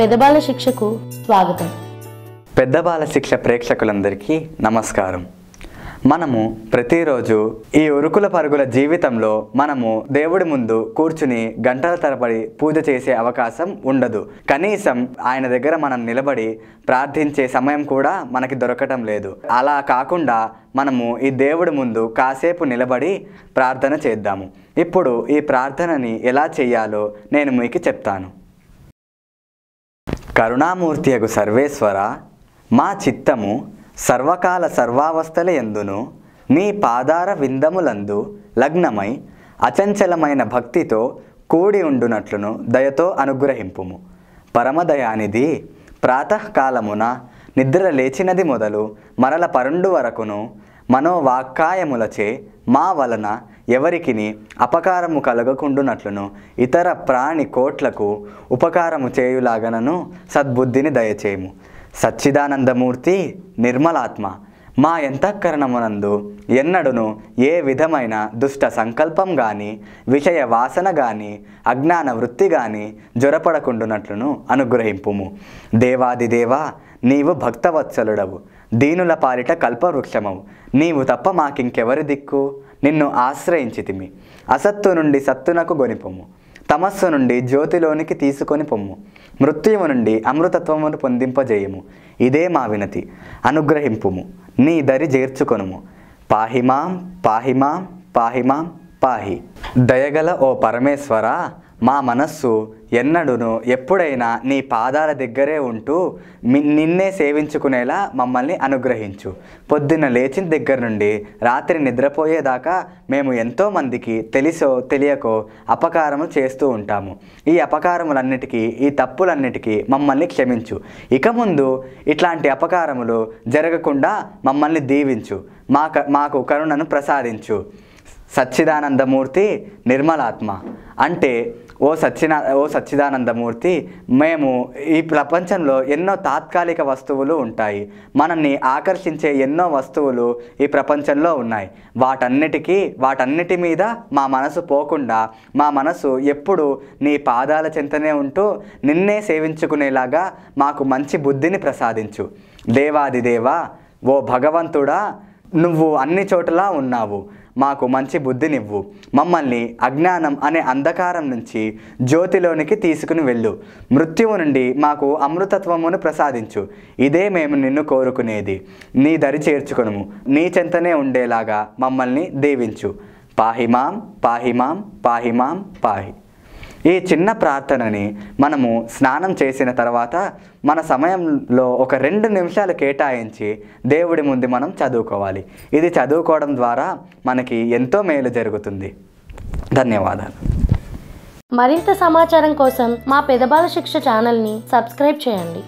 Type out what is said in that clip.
పెద్దబాల శిక్షకు స్వాగతం పెద్దబాల శిక్ష ప్రేక్షకులందరికీ నమస్కారం మనము ప్రతిరోజు ఈ ఉరుకుల పరుగుల జీవితంలో మనము దేవుడి ముందు కూర్చుని గంటల తరబడి పూజ చేసే అవకాశం ఉండదు కనీసం ఆయన దగ్గర మనం నిలబడి ప్రార్థించే సమయం కూడా మనకి దొరకటం లేదు అలా కాకుండా మనము ఈ దేవుడి ముందు కాసేపు నిలబడి ప్రార్థన చేద్దాము ఇప్పుడు ఈ ప్రార్థనని ఎలా చేయాలో నేను మీకు చెప్తాను కరుణామూర్తియగు సర్వేశ్వర మా చిత్తము సర్వకాల సర్వావస్థల ఎందును నీ పాదార విందములందు లగ్నమై అచంచలమైన భక్తితో కూడి ఉండునట్లును దయతో అనుగ్రహింపుము పరమదయానిది ప్రాతకాలమున నిద్ర లేచినది మొదలు మరల పరుండు వరకును మనోవాక్కాయములచే మా వలన ఎవరికిని అపకారము కలగకుండునట్లును ఇతర ప్రాణి కోట్లకు ఉపకారము చేయులాగనను సద్బుద్ధిని దయచేయము సచ్చిదానందమూర్తి నిర్మలాత్మ మా ఎంతఃకరణమునందు ఎన్నడును ఏ విధమైన దుష్ట సంకల్పం గాని విషయ వాసన గాని అజ్ఞాన వృత్తి గాని జ్వరపడకుండునట్లును అనుగ్రహింపుము దేవాదిదేవా నీవు భక్తవత్సలుడవు దీనుల పాలిట కల్పవృక్షమవు నీవు తప్ప మాకింకెవరి దిక్కు నిన్ను ఆశ్రయించితిమి అసత్తు నుండి సత్తునకు గొనిపొమ్ము తమస్సు నుండి జ్యోతిలోనికి తీసుకొని పొమ్ము మృత్యువు నుండి అమృతత్వమును పొందింపజేయము ఇదే మా వినతి అనుగ్రహింపుము నీ దరి చేర్చుకొనుము పాహిమాం పాహిమాం పాహిమాం పాహి దయగల ఓ పరమేశ్వరా మా మనస్సు ఎన్నడూను ఎప్పుడైనా నీ పాదాల దగ్గరే ఉంటూ నిన్నే సేవించుకునేలా మమ్మల్ని అనుగ్రహించు పొద్దున్న లేచిన దగ్గర నుండి రాత్రి నిద్రపోయేదాకా మేము ఎంతోమందికి తెలిసో తెలియకో అపకారము చేస్తూ ఉంటాము ఈ అపకారములన్నిటికీ ఈ తప్పులన్నిటికీ మమ్మల్ని క్షమించు ఇక ముందు ఇట్లాంటి అపకారములు జరగకుండా మమ్మల్ని దీవించు మాకు మాకు కరుణను ప్రసాదించు సచ్చిదానందమూర్తి నిర్మలాత్మ అంటే ఓ సత్యనా ఓ సచ్చిదానందమూర్తి మేము ఈ ప్రపంచంలో ఎన్నో తాత్కాలిక వస్తువులు ఉంటాయి మనల్ని ఆకర్షించే ఎన్నో వస్తువులు ఈ ప్రపంచంలో ఉన్నాయి వాటన్నిటికీ వాటన్నిటి మీద మా మనసు పోకుండా మా మనసు ఎప్పుడు నీ పాదాల చెంతనే ఉంటూ నిన్నే సేవించుకునేలాగా మాకు మంచి బుద్ధిని ప్రసాదించు దేవాది దేవా ఓ భగవంతుడా నువ్వు అన్ని చోట్ల ఉన్నావు మాకు మంచి బుద్ధినివ్వు మమ్మల్ని అజ్ఞానం అనే అంధకారం నుంచి జ్యోతిలోనికి తీసుకుని వెళ్ళు మృత్యువు నుండి మాకు అమృతత్వమును ప్రసాదించు ఇదే మేము నిన్ను కోరుకునేది నీ దరి చేర్చుకును నీ చెంతనే ఉండేలాగా మమ్మల్ని దీవించు పాహిమాం పాహిమాం పాహిమాం పాహి ఈ చిన్న ప్రార్థనని మనము స్నానం చేసిన తర్వాత మన సమయంలో ఒక రెండు నిమిషాలు కేటాయించి దేవుడి ముందు మనం చదువుకోవాలి ఇది చదువుకోవడం ద్వారా మనకి ఎంతో మేలు జరుగుతుంది ధన్యవాదాలు మరింత సమాచారం కోసం మా పెదబాల శిక్ష ఛానల్ని సబ్స్క్రైబ్ చేయండి